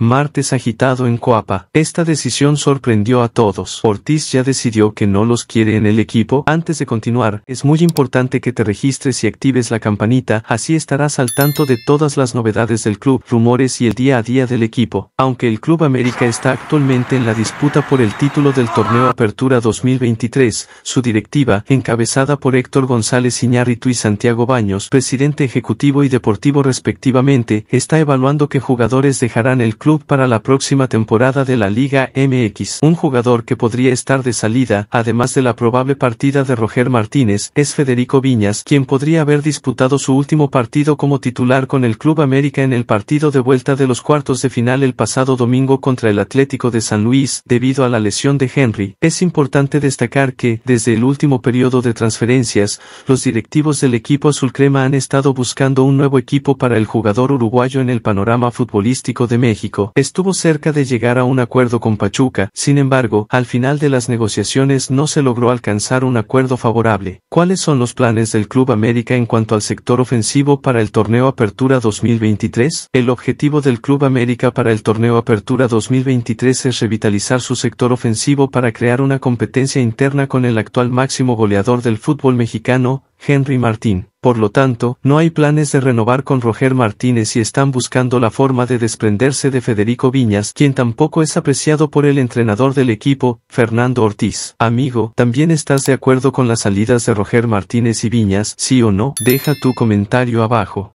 Martes agitado en Coapa. Esta decisión sorprendió a todos. Ortiz ya decidió que no los quiere en el equipo. Antes de continuar, es muy importante que te registres y actives la campanita, así estarás al tanto de todas las novedades del club, rumores y el día a día del equipo. Aunque el Club América está actualmente en la disputa por el título del torneo Apertura 2023, su directiva, encabezada por Héctor González Iñárritu y Santiago Baños, presidente ejecutivo y deportivo respectivamente, está evaluando qué jugadores dejarán el club club para la próxima temporada de la Liga MX. Un jugador que podría estar de salida, además de la probable partida de Roger Martínez, es Federico Viñas, quien podría haber disputado su último partido como titular con el Club América en el partido de vuelta de los cuartos de final el pasado domingo contra el Atlético de San Luis, debido a la lesión de Henry. Es importante destacar que, desde el último periodo de transferencias, los directivos del equipo crema han estado buscando un nuevo equipo para el jugador uruguayo en el panorama futbolístico de México estuvo cerca de llegar a un acuerdo con Pachuca, sin embargo, al final de las negociaciones no se logró alcanzar un acuerdo favorable. ¿Cuáles son los planes del Club América en cuanto al sector ofensivo para el torneo Apertura 2023? El objetivo del Club América para el torneo Apertura 2023 es revitalizar su sector ofensivo para crear una competencia interna con el actual máximo goleador del fútbol mexicano, Henry Martín. Por lo tanto, no hay planes de renovar con Roger Martínez y están buscando la forma de desprenderse de Federico Viñas, quien tampoco es apreciado por el entrenador del equipo, Fernando Ortiz. Amigo, ¿también estás de acuerdo con las salidas de Roger Martínez y Viñas, sí o no? Deja tu comentario abajo.